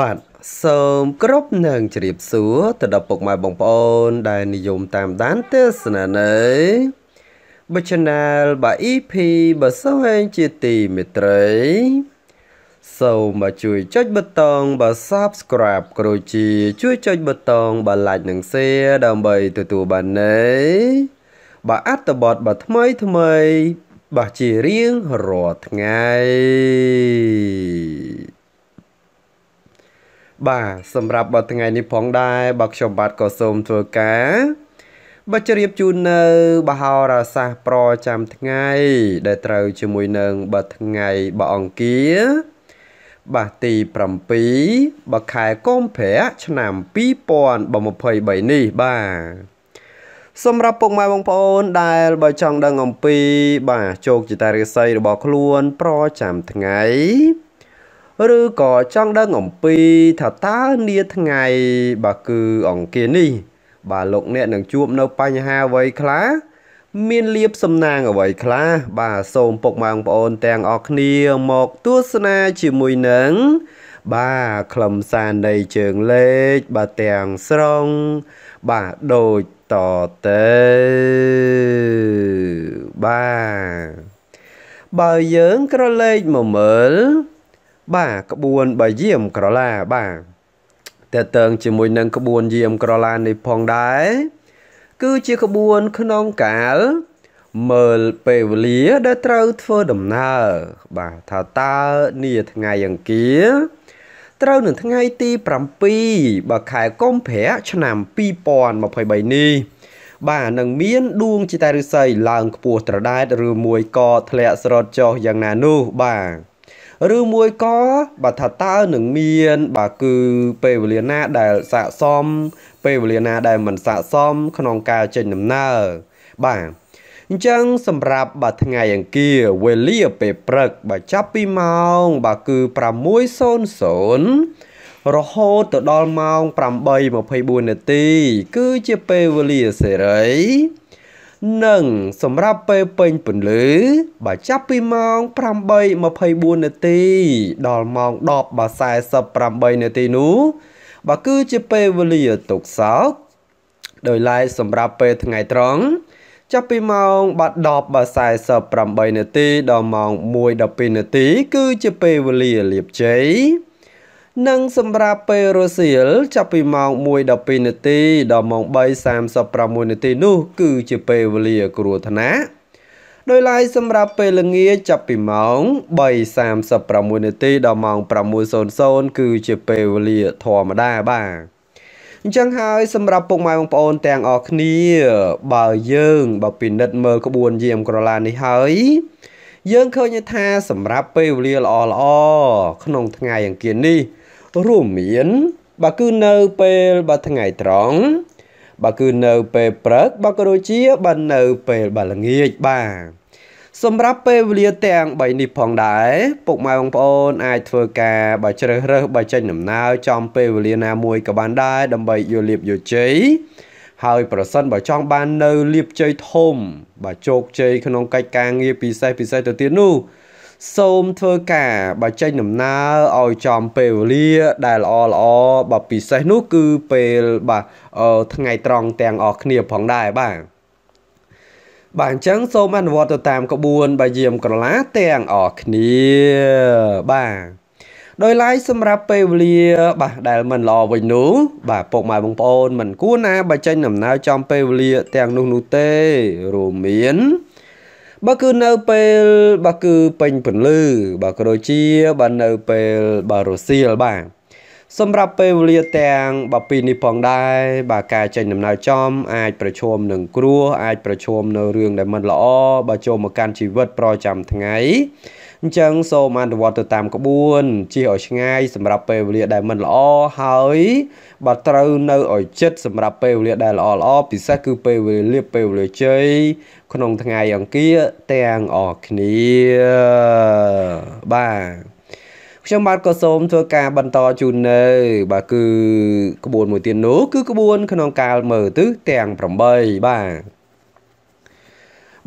បាទសូមគោរពនឹងជម្រាបសួរទៅដល់ពុកម៉ែបងប្អូន ដែលនិយមតាមដានទេសនានៃបិ Channel បាទ EP បើសោះឯងជាទីមេត្រី សូមមកជួយចុចប៊ូតុងបើ Subscribe គ្រូជាជួយចុចប៊ូតុងបើ Like និង Share ដើម្បីទទួលបានណែបាទអត្ថបទបាទថ្មីថ្មី បាទជារៀងរាល់ថ្ងៃបាទសម្រាប់បើថ្ងៃនេះផងដែរបើខ្ញុំបាទក៏សូមធ្វើការបើជ្រាបជូននៅបហោរាសាស្ត្រប្រចាំថ្ងៃ ដែលត្រូវជាមួយនឹងបើថ្ងៃបើអង្គារបាទទី7បើខែកុម្ភៈឆ្នាំ2023នេះបាទសម្រាប់ពុកម៉ែបងប្អូនដែលបើចង់ដឹងអំពី បាទជោគជតារាសីរបស់ខ្លួន ប្រចាំថ្ងៃឬក៏ចង់ដឹងអំពីថាតើនាថ្ងៃ បាទគឺអង្គារនេះបាទលោកអ្នកនឹងជួបនៅបញ្ហាអ្វីខ្លះមានលៀបសំណាងអ្វីខ្លះបាទសូមពុកម៉ែបងប្អូនទាំងអស់គ្នាមកទស្សនាជាមួយនឹងបាទខ្លឹមសារនៃជើងលេខបាទទាំងស្រុង បាទដូចតទៅបាទបើយើងក្រឡេកមកមើលបាទក្បួនបើយាមក្រឡាបាទតើតើងជាមួយនឹងក្បួនយាមក្រឡានេះផងដែរគឺជាក្បួនក្នុងកាលមើលពេលវេលាដែលត្រូវធ្វើដំណើរបាទថាតើនាថ្ងៃអង្គារត្រូវនៅថ្ងៃទី7បើខែកុម្ភៈឆ្នាំ2023នេះ បាទនឹងមានដួងជាតារិស័យឡើងខ្ពស់ត្រដែតឬមួយក៏ធ្លាក់ស្រុតចុះយ៉ាងណានោះបាទឬមួយក៏បើថាតើនឹងមាន បាទគឺពេលវេលាណាដែលស័កសម ពេលវេលាណាដែលមិនស័កសម ក្នុងការចេញដំណើរបាទអញ្ចឹងសម្រាប់បាទថ្ងៃអង្គារវេលាពេលព្រឹកបាទចាប់ពីម៉ោង បាទគឺ6:00រហូតទៅដល់ម៉ោង8:24នាទី គឺជាពេលវេលាសេរីនិងសម្រាប់ពេលពេញពន្លឺបើចាប់ពីម៉ោង8:24នាទី ដល់ម៉ោង10:48នាទីនោះបើគឺជាពេលវេលាទុកសោកដោយឡែកសម្រាប់ពេលថ្ងៃត្រង់ចាប់ពីម៉ោង10:48នាទី ដល់ម៉ោង1:12នាទី គឺជាពេលវេលាលៀបជ័យនិងសម្រាប់ពេលរសៀលចាប់ពីម៉ោង1:12នាទីដល់ម៉ោង3:36នាទីនោះ គឺជាពេលវេលាគ្រោះថ្នាក់ដោយឡែកសម្រាប់ពេលល្ងាចចាប់ពីម៉ោង3:36នាទីដល់ម៉ោង6:00គឺជាពេលវេលាធម្មតាបាទអញ្ចឹងហើយសម្រាប់ពុកម៉ែបងប្អូនទាំងអស់គ្នា បើយើងបើពិនិត្យមើលក្បួនយាមក្រឡានេះហើយយើងឃើញថាសម្រាប់ពេលវេលាល្អល្អក្នុងថ្ងៃអង្គារនេះរួមមានបើគឺនៅពេលបើថ្ងៃត្រង់បើគឺនៅពេលព្រឹកបើក៏ដូចជាបើនៅពេលបើល្ងាចបាទសម្រាប់ពេលវេលាទាំង3នេះផងដែរពុកម៉ែបងប្អូនអាចធ្វើការបើជ្រើសរើសបើចេញដំណើរចំពេលវេលាណាមួយក៏បានដែរដើម្បីយល់លៀបយល់ជ័យហើយប្រសិនបើចង់បាននៅលៀបជ័យធំបើជោគជ័យក្នុងកិច្ចការងារពិសេសពិសេសទៅទៀតនោះសូមធ្វើការបើចេញដំណើរឲ្យចំពេលវេលាដែលល្អល្អបើពិសេសនោះគឺពេលបាទថ្ងៃត្រង់ទាំងអស់គ្នាផងដែរបាទបាទអញ្ចឹងសូមអនុវត្តទៅតាមក្បួន បាយាមក្រឡាទាំងអស់គ្នាបាទដោយឡែកសម្រាប់ពេលវេលាបាទដែលមិនល្អវិញនោះបាទពុកម៉ែបងប្អូន មិនគួរណាបើចេញដំណើរចំពេលវេលាទាំងនោះនោះទេរួមមានបើគឺនៅពេលបើគឺពេញពន្លឺបើក៏ដូចជាបើនៅពេលបើរសៀលបាទសម្រាប់ពេលវេលាទាំង12នេះផងដែរបើការចេញដំណើរចំអាចប្រឈមនឹងគ្រោះអាចប្រឈមនៅរឿងដែលមិនល្អបើចូលមកកាន់ជីវិតប្រចាំថ្ងៃអញ្ចឹងសូមអនុវត្តទៅតាមក្បួនជៀសឲ្យឆ្ងាយសម្រាប់ពេលវេលាដែលមិនល្អហើយបើត្រូវនៅឲ្យជិតសម្រាប់ពេលវេលាដែលល្អល្អពិសេសគឺពេលវេលាពេលវេលាជ័យក្នុងថ្ងៃអង្គារទាំងអស់គ្នាបាទខ្ញុំបាទក៏សូមធ្វើការបន្តជូននៅ បាទគឺក្បួនមួយទៀតនោះគឺក្បួនក្នុងកាលមើលទិសទាំង8បាទ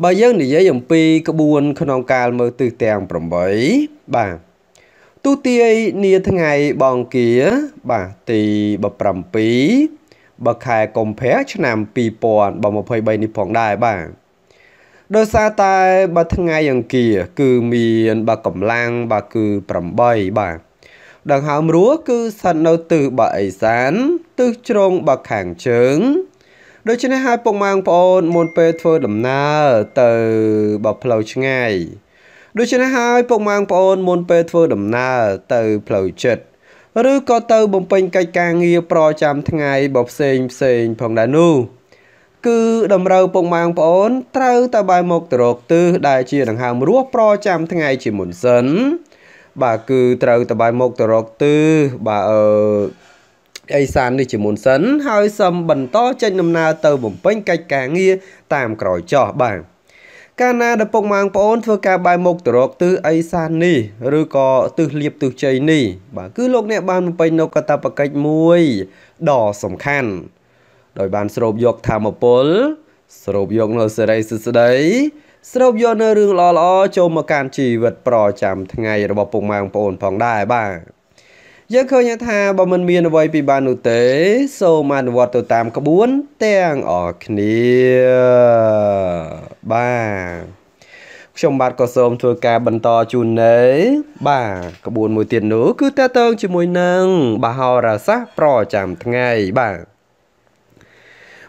បើយើងនិយាយអំពីក្បួនក្នុងការមើលទិសទាំង8បាទទូទាយនាថ្ងៃបងគាបាទទី17បើខែកុម្ភៈឆ្នាំ2023នេះផងដែរបាទដោយសារតែបើថ្ងៃអង្គារ គឺមានបើកម្លាំងបាទគឺ8បាទដង្ហើមរស់គឺស្ថិតនៅទិសបាអេសានទិសជ្រងបាខាងជើងដូច្នេះហើយពុកម៉ែបងប្អូនមុនពេលធ្វើដំណើរទៅបើផ្លូវឆ្ងាយដូច្នេះហើយពុកម៉ែបងប្អូនមុនពេលធ្វើដំណើរទៅផ្លូវចិត្តឬក៏ទៅបំពេញកិច្ចការងារប្រចាំថ្ងៃបើផ្សេងផ្សេងផងដែរនោះគឺតម្រូវពុកម៉ែបងប្អូនត្រូវតែបែរមុខទៅរកទិសដែលជាដង្ហើមរស់ប្រចាំថ្ងៃជាមុនសិន បាទគឺត្រូវតបាយមុខទៅរកទិសបាទអឺអេសាននេះជាមុនសិន ហើយសឹមបន្តចេញដំណើរទៅ បំពេញកិច្ចការងារតាមក្រោយចោះបាទកាលណាដែលពុកម៉ាងប្អូនធ្វើការ បាយមុខទៅរកទិសអេសាននេះ ឬក៏ទិសលៀបទិសជ័យនេះ បាទគឺលោក អ្នក បានបំពេញនៅកតបកិច្ចមួយដ៏សំខាន់ដោយបានស្រូបយកធម្មពលស្រូបយកនៅសេរីសុស្ដី ស្រូបយកនៅរឿងល្អៗចូលមកកាន់ជីវិតប្រចាំថ្ងៃរបស់ពុកម៉ែបងប្អូនផងដែរបាទយើងឃើញថាបើមិនមានអ្វីពិបាកនោះទេ សូមអនុវត្តទៅតាមក្បួនទាំងអស់គ្នាបាទខ្ញុំបាទក៏សូមធ្វើការបន្តជូននៅបាទក្បួនមួយទៀតនោះគឺតតងជាមួយនឹងបហោរាសាស្ត្រប្រចាំថ្ងៃ បាទ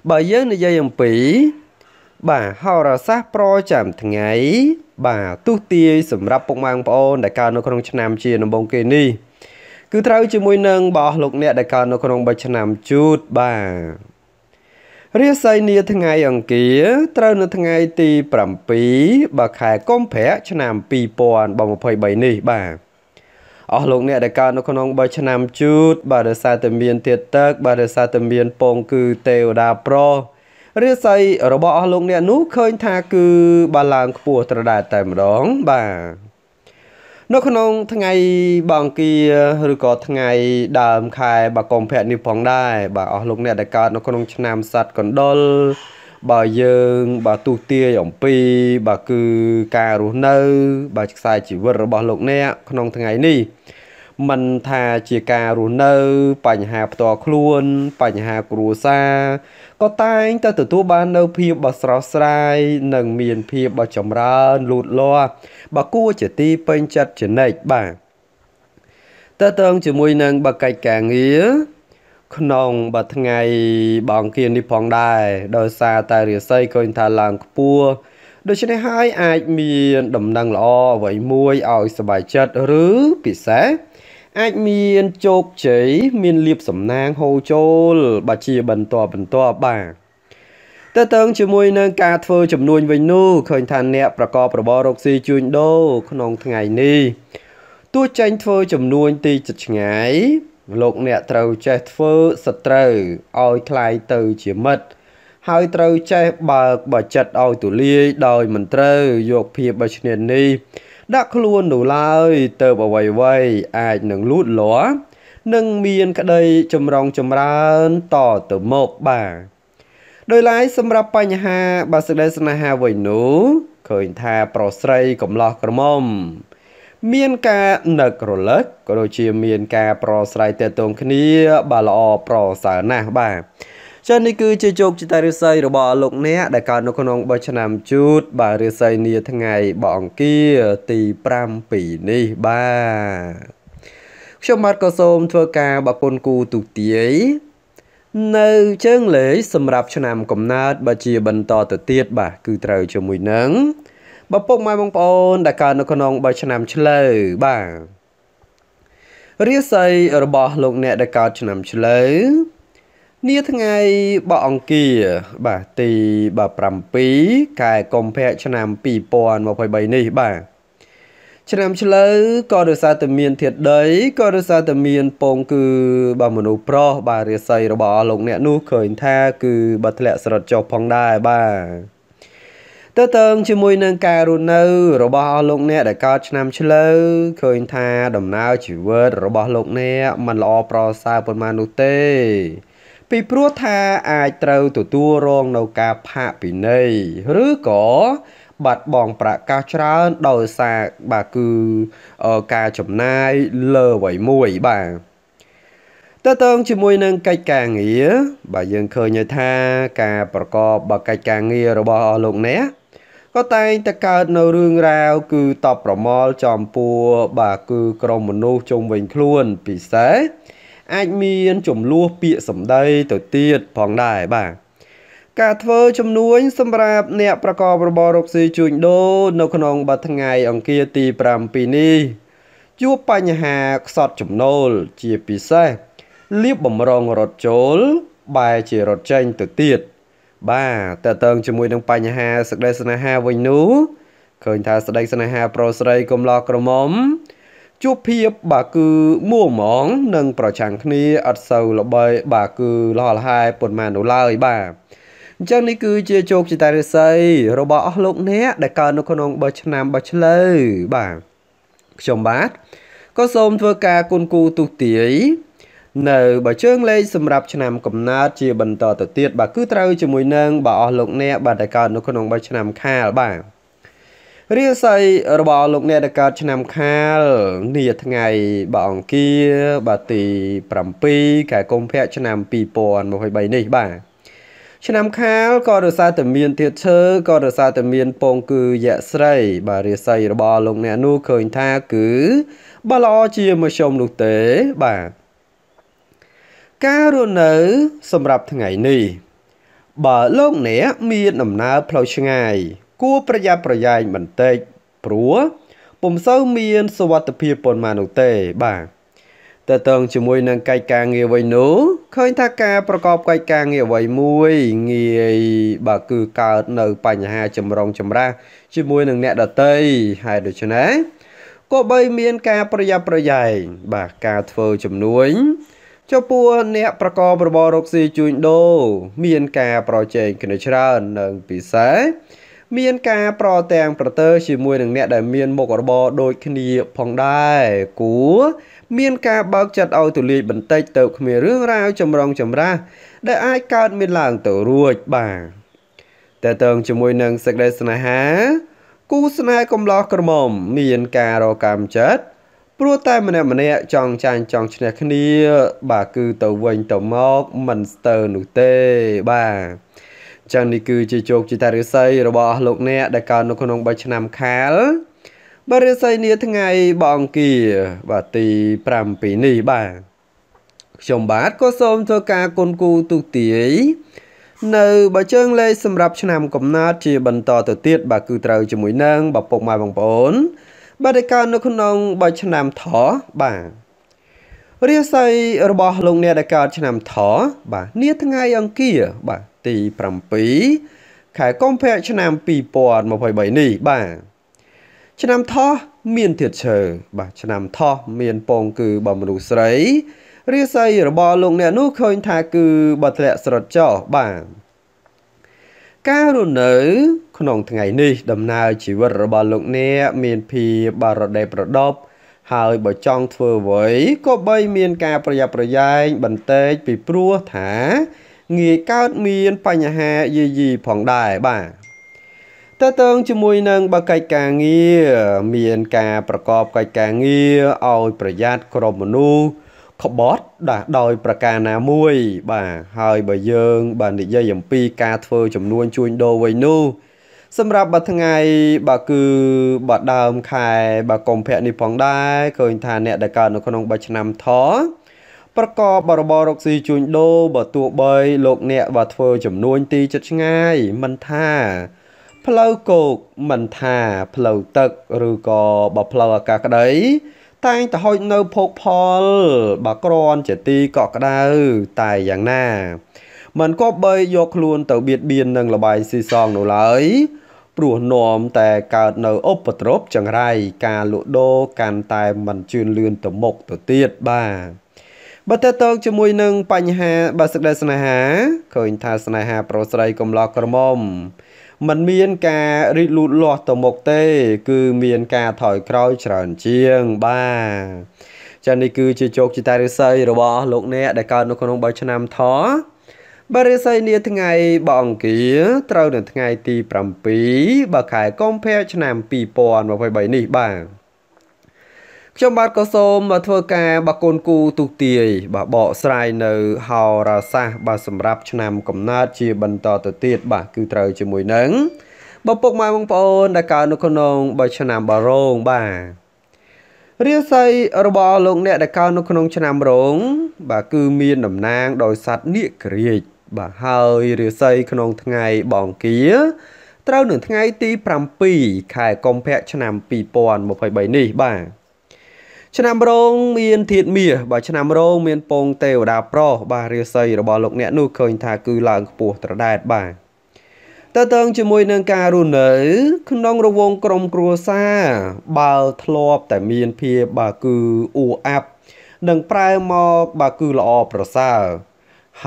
បើយើងនិយាយអំពីបាទហោរាសាស្ត្រប្រចាំថ្ងៃបាទទុះទាយសម្រាប់ពុកម៉ែបងប្អូនដែលកើតនៅក្នុងឆ្នាំជាដំបូងគេនេះគឺត្រូវជាមួយនឹងបោះលោកអ្នកដែលកើតនៅក្នុងបិឆ្នាំជូតបាទរាសីនាថ្ងៃអង្គារ ត្រូវនៅថ្ងៃទី7បើខែកុម្ភៈឆ្នាំ2023នេះបាទអស់លោកអ្នកដែលកើតនៅក្នុង3ឆ្នាំជូត បាទដោយសារតែមានទៀតទឹកបាទដោយសារតែមានពងគឺទេវតាប្ររាសីរបស់អស់លោកអ្នកនោះឃើញថាគឺ បាឡើងខ្ពស់ត្រដាលតែម្ដងបាទនៅក្នុងថ្ងៃបងគីឬក៏ថ្ងៃដើម ខែបាទកុម្ភៈនេះផងដែរបាទអស់លោកអ្នកដែលកើតនៅក្នុង ឆ្នាំសត្វកណ្ដុលបើយើងបាទទុះទាយអំពី បាទគឺការរស់នៅ បាទខ្សែជីវិតរបស់លោកអ្នក ក្នុងថ្ងៃនេះមិនថាជាការរស់នៅ បញ្ហាផ្ទាល់ខ្លួន បញ្ហាគ្រួសារក៏តែងតែទទួលបាននៅភាពបស្រស់ស្រាយ និងមានភាពបចម្រើនលូតលាស់បើគួរជាទីពេញចិត្តជានិច្ចបាទតើតើងជាមួយនឹងបកិច្ចការងារក្នុងបើថ្ងៃបងគៀននេះផងដែរដោយសារតែរាសីឃើញថាឡើងខ្ពស់ដូច្នេះហើយអាចមាន ដំណឹងល្អអ្វីមួយឲ្យសบายចិត្តឬពិសេសអាចមានជោគជ័យមានលៀបសំណាងហូរចូលបាទជាបន្តបន្តបាទតើតើងជាមួយនឹងការធ្វើចំនួនវិញនោះឃើញថាអ្នកប្រកបរបររកស៊ីជួញដូរក្នុងថ្ងៃនេះទោះចាញ់ធ្វើចំនួនទីចិត្តឆ្ងាយលោកអ្នកត្រូវចេះធ្វើសត្រូវឲ្យคลายទៅជាមិត្តហើយត្រូវចេះបើកបើចិត្តឲ្យទូលាយដោយមិនត្រូវយកភាពបោះឆ្នោតនេះដាក់ខ្លួននោះឡើយទៅអ្វីអ្វីអាចនឹងលូតលាស់និងមានក្តីចម្រុងចម្រើនតទៅមកបាទដោយឡែកសម្រាប់បញ្ហាបាសេចក្តីស្នេហាវិញនោះឃើញថាប្រុសស្រីកំឡោះក្រមុំ មានការនឹករលឹកក៏ដូចជាមានការប្រស្រ័យទាក់ទងគ្នា បាទល្អប្រសើរណាស់បាទចានេះគឺជាជោគជតារាសីរបស់លោកអ្នកដែលកើតនៅក្នុងបោះឆ្នាំជូត បាទរាសីនាថ្ងៃបអង្គារទី7នេះបាទខ្ញុំបាទក៏សូមធ្វើការបពុនគូទូទាយនៅជើងលេខសម្រាប់ឆ្នាំកំណើតបើជាបន្តទៅទៀតបាទគឺត្រូវជាមួយនឹងបើពុកម៉ែបងប្អូនដែលកើតនៅក្នុងបើឆ្នាំឆ្លូវបាទរាសីរបស់លោកអ្នកដែលកើតឆ្នាំឆ្លូវនាថ្ងៃបកអង្គារបាទទី7ខែកុម្ភៈឆ្នាំ2023នេះបាទឆ្នាំឆ្លូវក៏ដោយសារតែមានធាតដីក៏ដោយសារតែមាន ពង គឺ បាទមនុស្សប្រុសបាទរាសីរបស់លោកអ្នកនោះឃើញថាគឺបាទធ្លាក់ស្រុតចុះផងដែរបាទតើតើងជាមួយ នឹងការរស់នៅ របស់លោកអ្នកដែលកើតឆ្នាំឆ្លូវឃើញថាដំណើរជីវិត របស់ លោកអ្នកមិនល្អប្រសើរប៉ុន្មាននោះទេពីព្រោះថាអាចត្រូវទទួលរងនៅការផាកពិន័យឬក៏បាត់បង់ប្រាក់កាសច្រើនដោយសារបាទគឺការចំណាយលើអ្វីមួយបាទតើតើងជាមួយនឹងកិច្ចការងារបាទយើងឃើញថាការប្រកបបកិច្ចការងាររបស់អស់លោកអ្នកក៏តែងតែកើតនៅរឿងរ៉ាវគឺតបប្រមល់ចំពោះបាទគឺ ក្រុមមនុស្សជុំវិញខ្លួនពិសេសអាចមានចំនួនពាក្យសម្ដីទៅទៀតផងដែរបាទការធ្វើជំនួញសម្រាប់អ្នកប្រកបរបររកស៊ីជួញដូរនៅក្នុងបាត់ថ្ងៃអង្គារទី7នេះជួបបញ្ហាខ្សត់ចំណូលជាពិសេសលៀបបំរងរត់ចូលបែរជារត់ចេញទៅទៀត បាទតើតើងជាមួយនឹងបញ្ហាសេចក្តីស្នេហាវិញនោះឃើញថាសេចក្តីស្នេហាប្រុសស្រីកំឡោះក្រមុំជួបភាពបាទគឺមួហ្មង និងប្រឆាំងគ្នាអត់សូវល្បីបាទគឺលហលហែប៉ុន្មាននោះឡើយបាទអញ្ចឹងនេះគឺជាជោគជតារិស័យរបស់អស់លោកអ្នក ដែលកើតនៅក្នុងបើឆ្នាំបើឆ្លូវបាទខ្ញុំបាទក៏សូមធ្វើការគុណគូទុទាយនៅបើជើង លេខសម្រាប់ឆ្នាំកំណើតជាបន្តទៅទៀតបាទគឺត្រូវជាមួយនឹងបើអស់លោកអ្នកបាទដែលកើតនៅក្នុងបើឆ្នាំខាលបាទរាសីរបស់លោកអ្នកដែលកើតឆ្នាំខាលនាថ្ងៃបើអង្គារបាទទី7ខែកុម្ភៈឆ្នាំ2023នេះបាទឆ្នាំខាលក៏រសារតែមានធាតឈើក៏រសារតែមានពងគឺយៈស្រី បាទរាសីរបស់លោកអ្នកនោះឃើញថាគឺបើល្អជាមជ្ឈមនោះទេបាទការរស់នៅ សម្រាប់ថ្ងៃនេះបើលោកអ្នកមានដំណើរផ្លូវឆ្ងាយគួរប្រយ័ត្នប្រយែងបន្តិចព្រោះពុំសូវមានសុវត្ថិភាពប៉ុន្មាននោះទេបាទតើតងជាមួយនឹងកិច្ចការងារវិញនោះឃើញថាការប្រកបកិច្ចការងារអ្វីមួយងាយបើគឺកើតនៅបញ្ហាចម្រងចម្រាស់ជាមួយនឹងអ្នកដតីហើយដូច្នេះក៏បីមានការប្រយ័ត្នប្រយែងបាទការធ្វើជំនួញចំពោះអ្នកប្រកបរបររកស៊ីជួញដូរមានការប្រជែងគ្នាច្រើននិងពិសេសមានការប្រទាំងប្រទើជាមួយនឹងអ្នកដែលមានមុខរបរដូចគ្នាផងដែរគូមានការបើកចិត្តឲ្យទូលាយបន្តិចទៅគ្មានរឿងរ៉ាវចម្រងចម្រាស់ដែលអាចកើតមានឡើងទៅរួចបាទតើតើងជាមួយនឹងសេចក្តីស្នេហាគូស្នេហ៍កំឡោះក្រមុំមានការរកម្មចិត្តព្រោះតែម្នាក់ម្នាក់ចង់ចាញ់ចង់ឈ្នះគ្នា បាទគឺទៅវិញទៅមកមិនស្ទើរនោះទេបាទចឹងនេះគឺជាជោគជតារិស័យរបស់លោកអ្នកដែលកើតនៅក្នុង3ឆ្នាំខាលបាទរិស័យនេះថ្ងៃបងគីបាទទី7នេះបាទខ្ញុំបាទក៏សូមធ្វើការគុណគូទុទាយនៅបើជើងលេខសម្រាប់ឆ្នាំកំណត់ជាបន្តទៅទៀតបាទគឺត្រូវជាមួយនឹងបពុកម៉ែបងប្អូនបាទដែលកើតនៅក្នុងបើឆ្នាំថបាទរាសីរបស់លោកអ្នកដែលកើតឆ្នាំថបាទនាថ្ងៃអង្គារបាទទី7ខែកុម្ភៈឆ្នាំ2023នេះបាទឆ្នាំថោះមានធាតឈើបាទឆ្នាំថោះមានពងគឺបើមនុស្សស្រីរាសីរបស់លោកអ្នកនោះឃើញថាគឺបើធ្លាក់ស្រត់ចោបាទការរស់នៅក្នុងថ្ងៃនេះដំណើរជីវិតរបស់លោកអ្នក មានភាពបរដេប្រដប់ហើយបើចង់ធ្វើអ្វីក៏បីមានការប្រយ័ត្នប្រយែងបន្តិចពីព្រោះថាងាយកើតមានបញ្ហាយាយីផងដែរបាទតើតើងជាមួយនឹងបើកិច្ចការងារមានការប្រកបកិច្ចការងារឲ្យប្រយ័ត្នក្រុមមនុស្សក្បត់ដាស់ដោយប្រការណាមួយបាទហើយបើយើងបាទនិយាយអំពីការធ្វើចំនួនជួញដូរវិញនោះសម្រាប់បើថ្ងៃបើគឺបើដើមខែបើកុម្ភៈនេះផងដែរឃើញថាអ្នកដែលកើតនៅក្នុងបើឆ្នាំថប្រកបរបររកស៊ីជួញដូរបើទោះបីលោកអ្នកបើធ្វើចំនួនទីចិត្តឆ្ងាយមិនថា ផ្លូវគោកមិនថាផ្លូវទឹកឬក៏បើផ្លូវអាកាសក្តីតែងតែហូចនៅភោគផលបើក្រន់ជាទីកក់ក្ដៅតែយ៉ាងណា មិនគប្បីយកខ្លួនទៅបៀតបៀននឹងលបាយស៊ីសងនោះឡើយព្រោះនាំតែកើតនៅឧបទ្រពចង្រៃការលក់ដូរកាន់តែមិនជឿនលឿនទៅមុខទៅទៀតបាទបើតើតើជាមួយនឹងបញ្ហាបើសេចក្តីស្នេហាឃើញថាស្នេហាប្រុសស្រីកំឡោះក្រមុំมันមានការរីកលូតលាស់ទៅមុខទេ គឺមានការថយក្រោយច្រើនជាងបាទចានេះគឺជាជោគជតារិស័យរបស់លោកអ្នកដែលកើតនៅក្នុងបើឆ្នាំថបរិស័យនាថ្ងៃបអង្គារត្រូវនៅថ្ងៃទី7បើខែកុម្ភៈឆ្នាំ2023នេះបាទខ្ញុំបាទក៏សូមធ្វើការបាគូនគូទុទាយ បាទបកស្រាយនៅ ហោរាសាស្ត្របាទសម្រាប់ឆ្នាំកំណើតជាបន្តទៅទៀត បាទគឺត្រូវជាមួយនឹងបពុកម៉ែបងប្អូនដែលកើតនៅក្នុងបើឆ្នាំបារោងបាទរាសីរបស់លោកអ្នកដែលកើតនៅក្នុង ឆ្នាំរោងបាទគឺមានតំណាង ដោយសัตว์នាគក្រាចបាទហើយរាសីក្នុងថ្ងៃបងគាត្រូវនៅថ្ងៃទី7ខែកុម្ភៈឆ្នាំ2023នេះបាទឆ្នាំរោងមានធាតមាសបាទឆ្នាំរោងមានពងទេវតាប្រុសបាទរាសីរបស់លោកអ្នកនោះឃើញថាគឺឡើងខ្ពស់ត្រដែតបាទតើតើងជាមួយនឹងការរស់នៅ ក្នុងរវងក្រុមគ្រួសារបើធ្លាប់តែមានភាពបាទគឺអ៊ូអាប់និងប្រែមកបាទគឺល្អប្រសើរ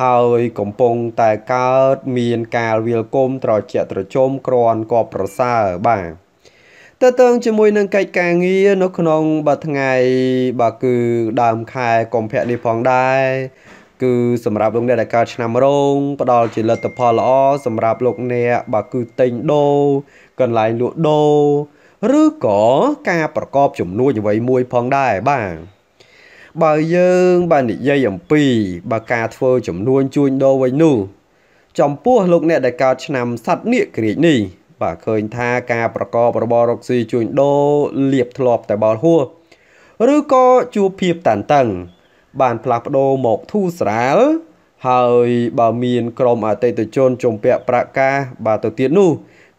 ហើយកំពុងតែកើតមានការវាលគុំត្រជាក់ត្រជុំក្រាន់ក៏ប្រសើរបាទតើតើងជាមួយនឹងកិច្ចការងារនៅក្នុងបាទថ្ងៃបាទគឺដើមខែកុម្ភៈនេះផងដែរគឺសម្រាប់លោកអ្នកដែលកើតឆ្នាំរោងផ្ដល់ជាលទ្ធផលល្អសម្រាប់លោកអ្នក បាទគឺទិញដូរកន្លែងលក់ដូរឬក៏ការប្រកបជំនួយអ្វីមួយផងដែរបាទបើយើងបាទនិយាយអំពីបើការធ្វើចំនួនជួញដូរវិញនោះ ចំពោះលោកអ្នកដែលកើតឆ្នាំសត្វនាគក្រៀកនេះបាទឃើញថាការប្រកបរបររកស៊ីជួញដូរលៀបធ្លាប់តែបោលហួរឬក៏ជួបភាពតានតឹង បានផ្លាស់ប្ដូរមកធូរស្រាលហើយបើមានក្រុមអតិថិជនជំពាក់ប្រាក់កាសបាទទៅទៀតនោះ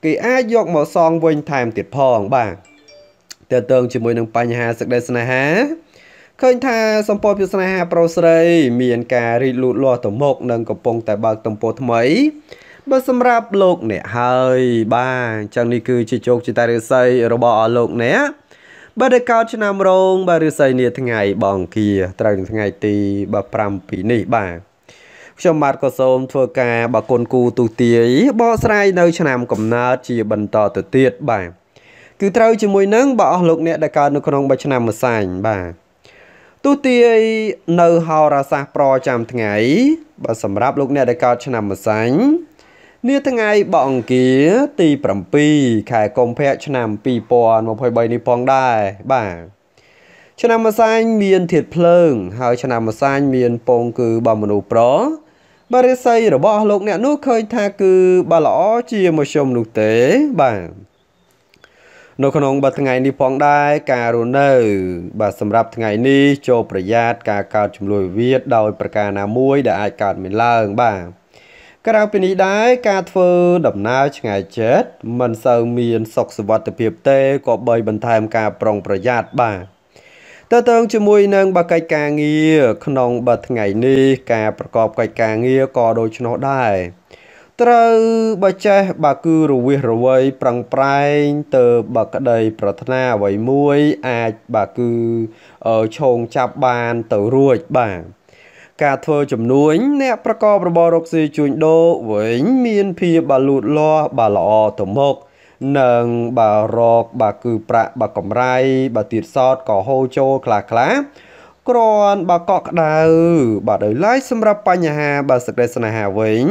គេអាចយកមកសងវិញថែមទៀតផងបាទតើតើងជាមួយនឹងបញ្ហាសេចក្តីស្នេហាឃើញថាសម្ព័ន្ធពីស្នេហាប្រុសស្រី មានការរីកលូតលាស់ទៅមុខនិងកំពុងតែបើកទំព័រថ្មីបើសម្រាប់លោកអ្នកហើយបាទអញ្ចឹងនេះគឺជាជោគជតារិស័យរបស់លោកអ្នកបើដល់កោតឆ្នាំរោងបើរិស័យនេះថ្ងៃបងគាត្រូវនឹងថ្ងៃទី7នេះបាទខ្ញុំបាទក៏សូម ធ្វើការបកគុណគូទូទាយបកស្រាយនៅឆ្នាំកំណើតជាបន្តទៅទៀតបាទគឺត្រូវជាមួយនឹងបើអស់លោកអ្នកដែលកើតនៅក្នុងមួយឆ្នាំម្សាញ់បាទទូទាយនៅហោរាសាស្ត្រប្រចាំថ្ងៃបើសម្រាប់លោកអ្នកដែលកើតឆ្នាំម្សាញ់នាថ្ងៃបអង្គារទី7ខែកុម្ភៈឆ្នាំ2023នេះផងដែរបាទឆ្នាំអាសាញមានធាតភ្លើងហើយឆ្នាំអាសាញមានពង គឺបើមនុស្សប្រ បរិស័យរបស់លោកអ្នកនោះឃើញថាគឺបើល្អជាមជ្ឈមនោះទេបាទនៅក្នុង បាត់ថ្ងៃនេះផងដែរការរស់នៅបាទសម្រាប់ថ្ងៃនេះចូលប្រយ័ត្នការកើតចំនួនវិវាទដោយប្រការណាមួយដែលអាចកើតមានឡើងបាទក្រៅពីនេះដែរការធ្វើដំណើរឆ្ងាយជិតមិនសូវមានសុខសុវត្ថិភាពទេក៏បីបន្ថែមការប្រុងប្រយ័ត្នបាទតើតើងជាមួយនឹងបកិច្ចការងារក្នុងបើថ្ងៃនេះ ការប្រកបកិច្ចការងារក៏ដូច្នោះដែរត្រូវបើចេះបើគឺរវិះរវៃប្រឹងប្រែងទៅបើក្តីប្រាថ្នាអ្វីមួយអាចបើគឺឆោងចាប់បានទៅរួចបាទការធ្វើជំនួញអ្នកប្រកបរបររកស៊ីជួញដូរវិញមានភាពបាលូតលាស់បាលល្អទៅមុខនិងបើរកបើគឺប្រាក់បើកំរៃបើទៀតសតក៏ហូរចូលខ្លះខ្លះក្រាន់បើកក់ក្ដៅបើដោយឡែកសម្រាប់បញ្ហាបើសេចក្តីស្នេហាវិញ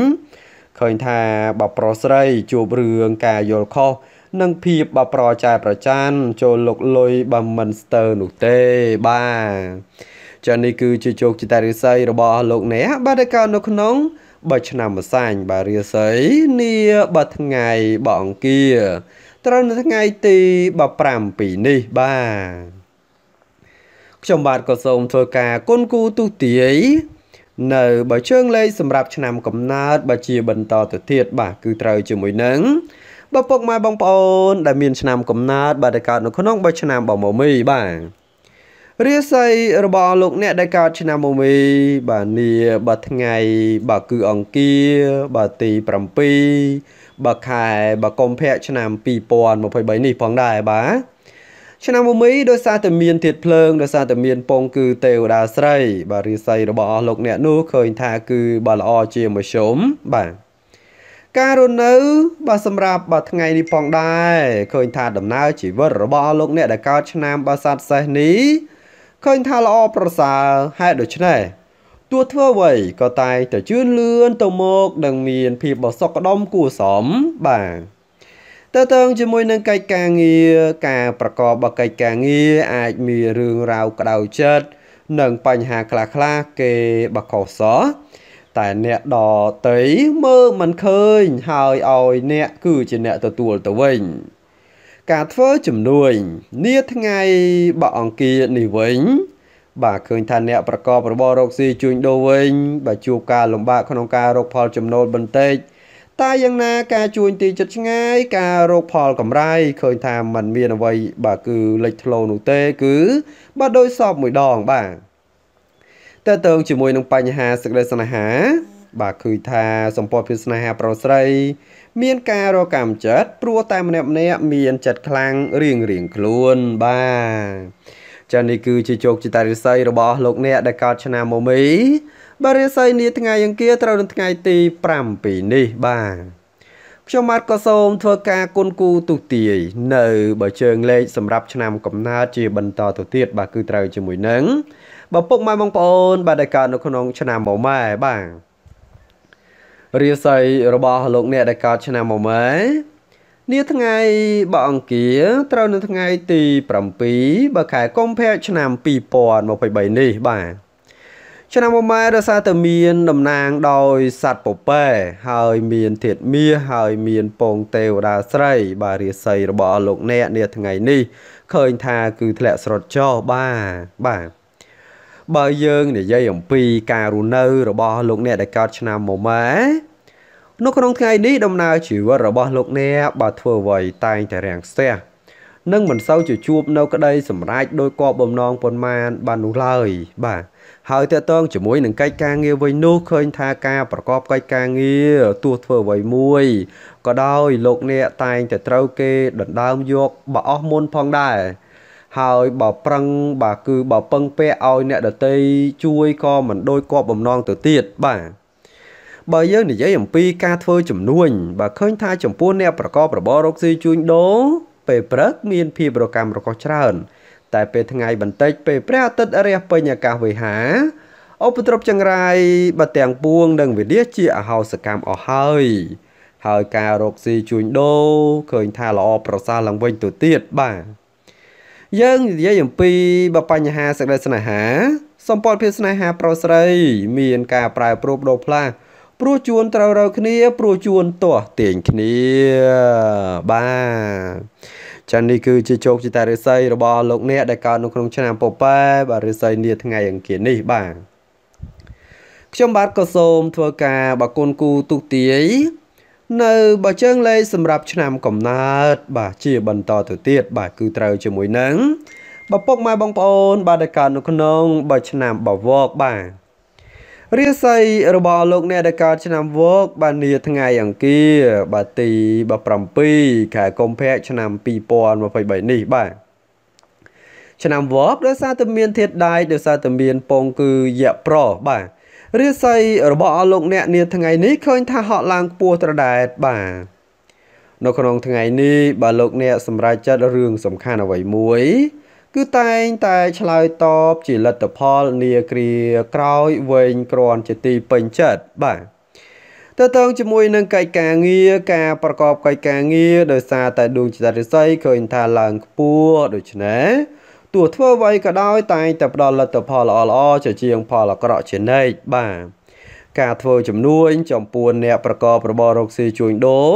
ឃើញថាបើប្រុសស្រីជួបរឿងការយល់ខុសនិងភាពបើប្រចែប្រចានចូលលុកលុយបើមិនស្ទើរនោះទេបាទចានេះគឺជាជោគជតារាសីរបស់ លោកអ្នកបាទកើតនៅក្នុងបើឆ្នាំម្សាញ់បាទរាសីនីបើថ្ងៃបើអង្គារត្រូវនៅថ្ងៃទី15ពីនេះបាទខ្ញុំបាទក៏សូមធ្វើការគុណគូទុទាយនៅបើជើងលេខសម្រាប់ឆ្នាំកំណើតបើជាបន្តទៅទៀតបាទគឺត្រូវជាមួយនឹងបើពុកម៉ែបងប្អូនដែលមានឆ្នាំកំណើតបាទដែលកើតនៅក្នុងបើឆ្នាំបើមមីបាទរាសីរបស់លោកអ្នកដែលកើតឆ្នាំមុំវីបាទនីបាទថ្ងៃបាទគឺអង្គារបាទទី7បាទខែបាទកុម្ភៈឆ្នាំ2023នេះផងដែរបាទឆ្នាំមុំវីដោយសារតែមានធាតភ្លើងដោយសារតែមានពងគឺទេវតាស្រី បាទរាសីរបស់អស់លោក អ្នកនោះឃើញថាគឺបាទល្អជាមធ្យមបាទការរស់នៅបាទសម្រាប់បាទថ្ងៃនេះផងដែរឃើញថាដំណើរជីវិតរបស់លោក អ្នកដែលកើតឆ្នាំបាទស័ក្តិសេះនេះឃើញថាល្អប្រសើរហេតុដូច្នេះទោះធ្វើអ្វីក៏តែងតែជឿនលឿនទៅមកនឹងមានភាពបសុខដុមគួសមបាទតើតើងជាមួយនឹងកិច្ចការងារការប្រកបកិច្ចការងារអាចមានរឿងរ៉ាវក្តៅចិត្តនិងបញ្ហាខ្លះខ្លះគេបកខុសសោះតែអ្នកដតីមើលមិនឃើញហើយឲ្យអ្នកគឺជាអ្នកទទួលទៅវិញការធ្វើជំនួយនាថ្ងៃបកអង្គានេះវិញ បាទឃើញថាអ្នកប្រកបរបររកស៊ីជួញដូរវិញបាទជួបការលំបាកក្នុងការរកផល ចំណូលបន្តិចតែយ៉ាងណាការជួញទីចិត្តឆ្ងាយការរកផលកម្រៃឃើញថាมันមានអ្វីបាទគឺលេចធ្លោនោះទេ គឺ បាទដោយសពមួយដងបាទតើតើងជាមួយនឹងបញ្ហាសេចក្តីស្នេហា បាទគឺថាសម្ពត់ភាពស្នេហាប្រុសស្រីមានការរកកម្មចិត្តព្រោះតែម្នាក់ម្នាក់មានចិត្តខ្លាំងរៀងរៀងខ្លួនបាទចានេះគឺជាជោគជតារិស័យរបស់លោកអ្នកដែលកើតឆ្នាំមុំមីបាទរិស័យនេះថ្ងៃអង្គារត្រូវនឹងថ្ងៃទី7នេះបាទខ្ញុំបាទក៏សូមធ្វើការគុណគូទុទាយនៅ បើជើងលេខសម្រាប់ឆ្នាំកំណើតជាបន្តទៅទៀតបាទគឺត្រូវជាមួយនឹងបើពុកម៉ែបងប្អូនបាទដែលកើតនៅក្នុងឆ្នាំមុំម៉ែបាទរាសីរបស់លោកអ្នកដែលកើតឆ្នាំមកម៉ែនាថ្ងៃបអង្គារត្រូវនៅថ្ងៃទី7បើខែកុម្ភៈឆ្នាំ2023នេះបាទឆ្នាំមួយម៉ែដោយសារតែមានតំណាងដោយសត្វពពែហើយមានធាតមាសហើយមានពងទេវតាស្រី បាទរាសីរបស់លោកអ្នកនាថ្ងៃនេះឃើញថាគឺធ្លាក់ស្រុតចោបាទបាទបើយើងនិយាយអំពីការរស់នៅ របស់លោកអ្នកដែលកើតឆ្នាំមុំណានៅក្នុងថ្ងៃនេះដំណើរជីវិតរបស់លោកអ្នកបើធ្វើអ្វីតែងតែរាំងស្ទះនឹងមិនសូវជាជួបនៅក្តីសម្រេចដោយគបបំណងប៉ុន្មានបាននោះឡើយបាទហើយតកតងជាមួយនឹងកិច្ចការងារវិញនោះឃើញថាការ ប្រកបកិច្ចការងារទោះធ្វើអ្វីមួយក៏ដោយលោកអ្នកតែងតែត្រូវគេដណ្ដើមយកបើអស់មុនផងដែរហើយបើប្រឹងបាទគឺបើពឹងពាក់ឲ្យអ្នកដតីជួយក៏មិនដូចគបបំណងទៅទៀតបាទបើយើងនិយាយអំពីការធ្វើជំនួញបើឃើញ ថាចំពោះអ្នកប្រកបរបររកស៊ីជួញដូរពេលព្រឹកមានភាពរកម្មរកុសច្រើនតែ ពេលថ្ងៃបន្តិចពេលព្រះអាទិត្យរះពេញអាកាសវេហាឧបទ្រពចង្រាយបើទាំងពួងនិងវិលាជាអហោសកម្មអស់ហើយហើយការរកស៊ីជួញដូរឃើញថាល្អប្រសើរឡើងវិញទៅទៀតបាទយើងនិយាយអំពីបបញ្ហាសេចក្តីស្នេហាសម្ព័ន្ធភាពស្នេហាប្រុសស្រី មានការប្រែប្រួលបដូរផ្លាស់ព្រោះជួនត្រូវរើគ្នា ព្រោះជួនទាស់ទាញគ្នាបាទចានេះគឺជាជោគជតារិស័យរបស់លោកអ្នកដែលកើតនៅក្នុងឆ្នាំពពែបាទរិស័យនាថ្ងៃអង្គារនេះបាទខ្ញុំបាទក៏សូមធ្វើការបាគុណគូទុកទាយនៅបើជើងលេខសម្រាប់ឆ្នាំកំណើតបាទជាបន្តទៅទៀត បាទគឺត្រូវជាមួយនឹងបពុកម៉ែបងប្អូនបាទដែលកើតនៅក្នុងបើឆ្នាំបវកបាទរាសីរបស់លោកអ្នកដែលកើតឆ្នាំវក បាទនាថ្ងៃអង្គារ បាទទី17ខែកុម្ភៈឆ្នាំ2023នេះបាទឆ្នាំវកដោយសារតែមានធាតដែកដោយសារតែមាន ពងគឺយៈប្របាទរាសីរបស់អស់លោកអ្នកនាថ្ងៃនេះឃើញថាហក់ឡើងខ្ពស់ត្រដែតបាទនៅក្នុងថ្ងៃនេះបើលោកអ្នកសម្រេចចិត្តរឿងសំខាន់អ្វីមួយ គឺតែងតែឆ្លើយតបជាលទ្ធផលនីគ្រាក្រោយវែងក្រាន់ជាទីពេញចិត្តបាទតើតើជាមួយនឹងកិច្ចការងារការប្រកបកិច្ចការងារដោយសារតែដួងចិត្តរិស័យឃើញថាឡើងខ្ពស់ដូច្នេះទោះធ្វើអ្វីក៏ដោយតែងតែផ្ដល់លទ្ធផលល្អៗជាជាងផលអាក្រក់ជានិច្ចបាទការធ្វើជំនួញចំពោះអ្នកប្រកបរបររកស៊ីជួញដូរ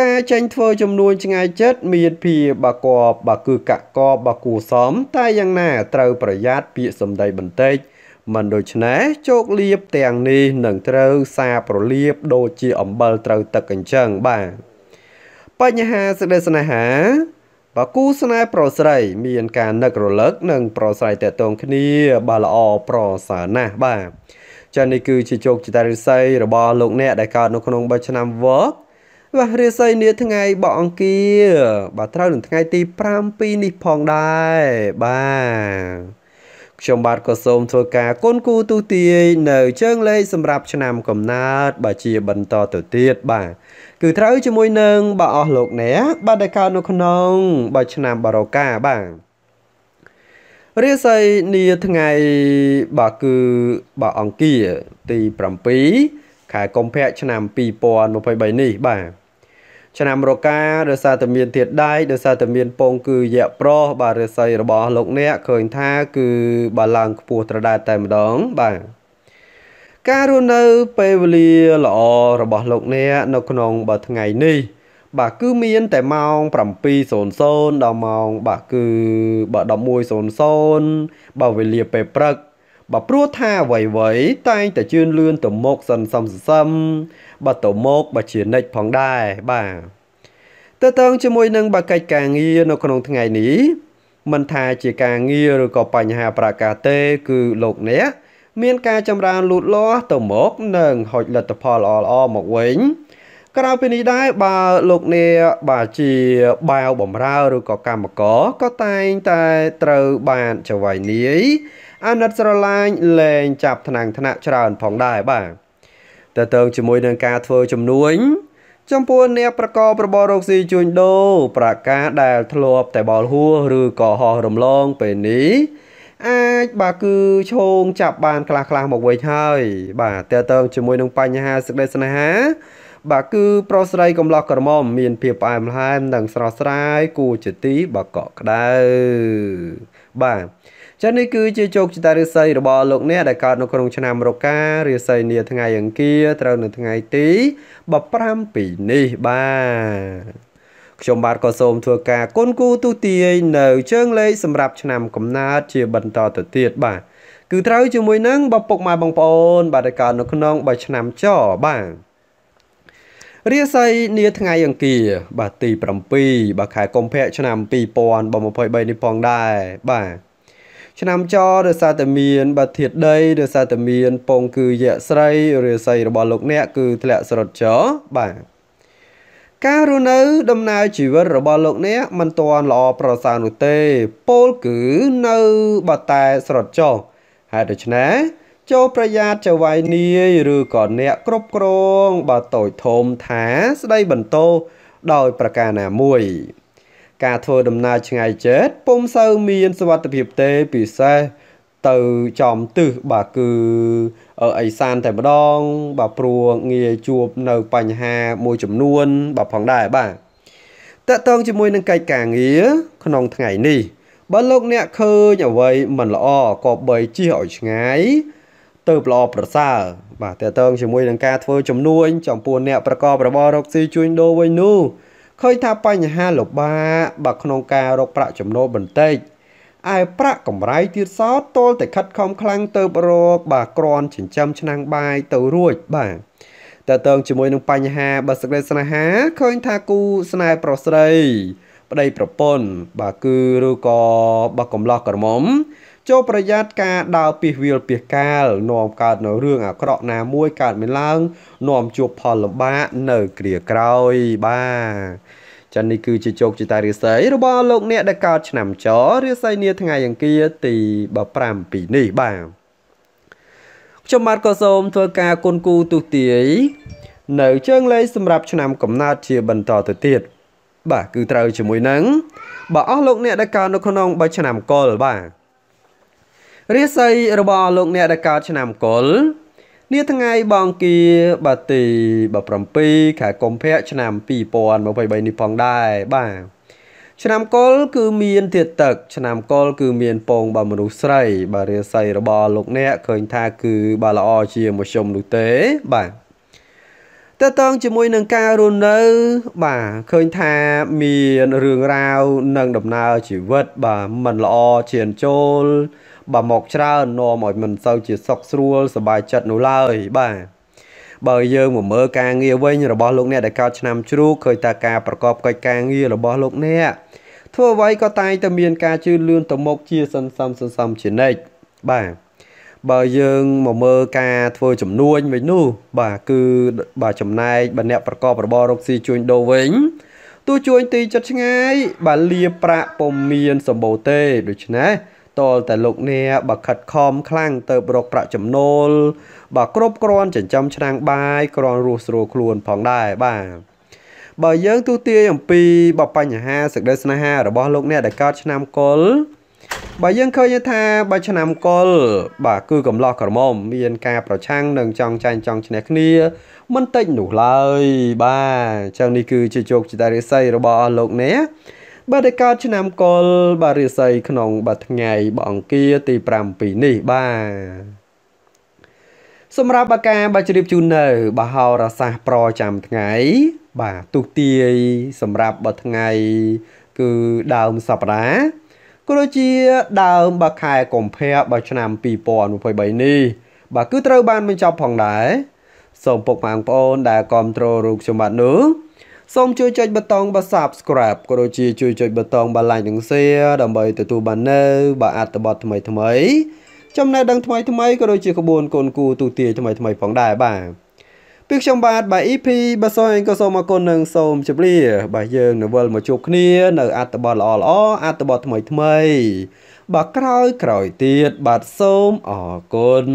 ការចេញធ្វើចំនួនឆ្ងាយចិត្តមានភីបាកបបាគឺកកបបាគូសំតែយ៉ាងណាត្រូវប្រយ័ត្នពាក្យសម្ដីបន្តិចមិនដូច្នេះជោគលៀបទាំងនេះនឹងត្រូវសារប្រលៀបដូចជាអំបិលត្រូវទឹកអញ្ចឹងបាទបញ្ហាសេចក្តីស្នេហាបើគូស្នេហ៍ប្រុសស្រីមានការនឹករលឹកនិងប្រស្រ័យតាក់ទងគ្នា បាទល្អប្រសើរណាស់បាទចានេះគឺជាជោគជតារិស័យរបស់លោកអ្នកដែលកើតនៅក្នុង3ឆ្នាំវកបាទរាសីនាថ្ងៃ បកអង្គាបាទត្រូវនឹងថ្ងៃទី7នេះផងដែរបាទខ្ញុំបាទក៏សូមធ្វើការគន់គូទូទាយនៅ ជើងលេខសម្រាប់ឆ្នាំកំណើតបាទជាបន្តទៅទៀតបាទគឺត្រូវជាមួយនឹងបាទអស់លោកអ្នកបាទដែលកើតនៅក្នុងបាទឆ្នាំបរិកាបាទរាសីនាថ្ងៃបាទគឺបាទអង្គារទី7ខែកុម្ភៈឆ្នាំ2023នេះបាទឆ្នាំរកាដោយសារតែមានធាតដែកដោយសារតែមានពងគឺយៈប្រោះបាទរិស័យរបស់លោកអ្នកឃើញថាគឺបើឡើងខ្ពស់ត្រដែតតែម្ដងបាទការរស់នៅពេលវេលាល្អរបស់លោកអ្នកនៅក្នុងបើថ្ងៃនេះ បាទគឺមាន តែម៉ោង7:00ដល់ម៉ោងបាទគឺបាទ11:00បើវេលាពេលព្រឹកបើព្រោះថាអ្វីៗតែងតែជឿនលឿនទៅមុខសន្សំសន្សំបើទៅមុខបើជានិច្ចផងដែរបាទតើតើងជាមួយនឹងបកិច្ចការងារនៅក្នុងថ្ងៃនេះមិនថាជាការងារឬក៏បញ្ហាប្រការទេគឺលោកអ្នកមានការចម្រើនលូតលាស់ទៅមុខនិងហុចលទ្ធផលល្អៗមកវិញក្រៅពីនេះដែរបើលោកអ្នកបាទជាបាវបំរើឬក៏កម្មករក៏តែងតែត្រូវបានចវាយនាយអាណិតស្រឡាញ់លែងចាប់ថ្នាំងថ្នាក់ច្រើនផងដែរបាទតើតើងជាមួយនឹងការធ្វើជំនួយចំពោះអ្នកប្រកបរបររកស៊ីជួញដូរប្រការដែលធ្លាប់តែបលហួរឬក៏ហោះរំលងពេលនេះអាចបាទគឺឈោងចាប់បានខ្លះខ្លះមកវិញហើយ បាទតើតើងជាមួយនឹងបញ្ហាសេចក្តីស្នេហា បាទគឺប្រុសស្រីកំឡោះក្រមុំមាន ភាពផ្អែមល្ហែមនិងស្រស់ស្រាយគួរជាទីបកក់ក្ដៅបាទចឹងនេះគឺជាជោគជតារាសីរបស់លោកអ្នកដែលកើតនៅក្នុងឆ្នាំរការាសីនាថ្ងៃអង្គារត្រូវនៅថ្ងៃទី17នេះបាទខ្ញុំបាទក៏សូមធ្វើការគុណគូទូទាយនៅជើងលេខសម្រាប់ឆ្នាំកំណើតជាបន្តទៅទៀតបាទគឺត្រូវជាមួយនឹងបពុកម៉ែបងប្អូនបាទកើតនៅក្នុងបើឆ្នាំចបាទរាសីនាថ្ងៃអង្គារបាទទី7បាទខែកុម្ភៈឆ្នាំ2023នេះផងដែរបាទឆ្នាំចរឬសារតែមានបាធាតដីឬសារតែមានពងគឺយៈស្រីរាសីរបស់លោកអ្នក គឺធ្លាក់ស្រុតចរបាទការរស់នៅ ដំណើរជីវិតរបស់លោកអ្នកមិនទាន់ល្អប្រសើរនោះទេពោលគឺនៅបតែស្រុតចោហើយដូច្នេះចូលប្រយ័ត្នចវាយនាយឬក៏អ្នកគ្រប់គ្រងបើតូចធំថាស្ដីបន្ទោដោយប្រការណាមួយការធ្វើដំណើរឆ្ងាយចេតពុំសូវមានសុវត្ថិភាពទេពិសេសទៅចំទិសបាទគឺអេសានតែម្ដង បាទព្រោះងាយជួបនៅបញ្ហាមួយចំនួន បាទផងដែរបាទតកតងជាមួយនឹងកិច្ចការងារក្នុងថ្ងៃនេះបើលោកអ្នកឃើញអ្វីមិនល្អក៏បីជិះឲ្យឆ្ងាយទៅល្អប្រសើរបាទតកតងជាមួយនឹងការធ្វើជំនួញចំពោះអ្នកប្រកបរបររកស៊ីជួញដូរវិញនោះឃើញថាបញ្ហាលំបាកបើក្នុងការរកប្រាក់ចំណូលបន្តិចឯប្រាក់កម្រៃទៀតសោតទល់តែខិតខំខ្លាំងទៅរកបាទក្រាន់ចិញ្ចឹមឆ្នាំងបាយទៅរួចបាទតើតើងជាមួយនឹងបញ្ហាបើសេចក្តីស្នេហាឃើញថាគូស្នេហ៍ប្រុសស្រីប្តីប្រពន្ធបាទគឺឬក៏បើកំឡោះក្រមុំចូលប្រយ័ត្នការដើរពីសវាលពីសកាលនាំកើត នៅរឿងអាក្រក់ណាមួយកើតមានឡើងនាំជួបផលលំបាកនៅគ្រាក្រោយបាទចានេះគឺជាជោគជតារាសីរបស់លោកអ្នកដែលកើតឆ្នាំចរាសីនាថ្ងៃអង្គារទី5ពីនេះបាទខ្ញុំបាទក៏សូមធ្វើការគុណគូទុទាយនៅ ជើងលេខសម្រាប់ឆ្នាំកំណើតជាបន្តទៅទៀតបាទគឺត្រូវជាមួយនឹងបើអស់លោកអ្នកដែលកើតនៅក្នុង3ឆ្នាំកុលបាទរាសីរបស់លោកអ្នកដែលកើតឆ្នាំកុលនាថ្ងៃបងគីបាទទី17ខែកុម្ភៈឆ្នាំ2023នេះផងដែរបាទឆ្នាំកុលគឺមានធាតុទឹកឆ្នាំកុលគឺមានពងបាទមនុស្សស្រីបាទរាសីរបស់លោកអ្នកឃើញថាគឺបាទល្អជាមធ្យមនោះទេបាទតតងជាមួយនឹងការរស់នៅបាទឃើញថាមានរឿងរ៉ាវនិងដំណើរជីវិតបាទមិនល្អជាអញ្ចូលបើមកច្រើននាំឲ្យមិនសូវជាសុខស្រួលសบายចិត្តនោះឡើយបាទបើយើងមកមើលការងារវិញរបស់លោកអ្នកដែលកើតឆ្នាំជ្រូកឃើញថាការប្រកបកិច្ចការងាររបស់លោកអ្នកធ្វើអ្វីក៏តែងតែមានការជឿនលឿនទៅមុខជាសន្សំសន្សំជានិច្ចបាទបើយើងមកមើលការធ្វើចំនួនវិញនោះបាទគឺបាទចំណែកបើអ្នកប្រកបរបររកស៊ីជួញដូរវិញទោះជួញទីចិត្តឆ្ងាយបាទលាប្រាក់ពុំមានសម្បូរទេដូច្នេះតលតែលោកអ្នកបើខិតខំខ្លាំងទៅរកប្រាក់ចំណូលបើគ្រប់គ្រាន់ចិញ្ចឹមឆ្នាំងបាយគ្រាន់រស់ស្រួលខ្លួនផងដែរបាទបើយើងទូទាយអំពីបបញ្ហាសេចក្តីស្នេហារបស់លោកអ្នកដែលកើតឆ្នាំកុលបើយើងឃើញថាបើឆ្នាំកុលបាទគឺកំឡោះក្រមុំមានការប្រឆាំងនឹងចង់ចាញ់ចង់ឈ្នះគ្នាមិនតិចនោះឡើយបាទអញ្ចឹងនេះគឺជាជោគជ័យរាសីរបស់អស់លោកអ្នកបាទឯកើតឆ្នាំកុលបាទរាសីក្នុង បាទថ្ងៃបងអង្គារទី7នេះបាទសម្រាប់អាការបាទជ្រាបជូននៅ បាទហោរាសាស្ត្រប្រចាំថ្ងៃ បាទទុកទាយសម្រាប់បាទថ្ងៃ គឺដើមសប្តាហ៍ក៏ដូចជាដើមបាទខែកុម្ភៈបាទឆ្នាំ2023នេះបាទគឺត្រូវបានបញ្ចប់ផងដែរសូមពុកម៉ែបងប្អូនដែលគ្រប់គ្រងរូបសម្បត្តិនោះសូមជួយចុចប៊ូតុងបាទ Subscribe ក៏ដូចជាជួយចុចប៊ូតុងបាទ Like និង Share ដើម្បីទទួលបាននៅបាទអត្ថបទថ្មីថ្មី ចំណេះដឹងថ្មីថ្មីក៏ដូចជាក្បួនកូនគូទូទាយថ្មីថ្មីផងដែរបាទពីខ្ញុំបាទបាទ EP បាទសូមអញក៏សូមអរគុណនិងសូមជម្រាបបាទយើងនៅវិលមកជួបគ្នា នៅអត្ថបទល្អល្អអត្ថបទថ្មីថ្មី បាទក្រោយក្រោយទៀតបាទសូមអរគុណ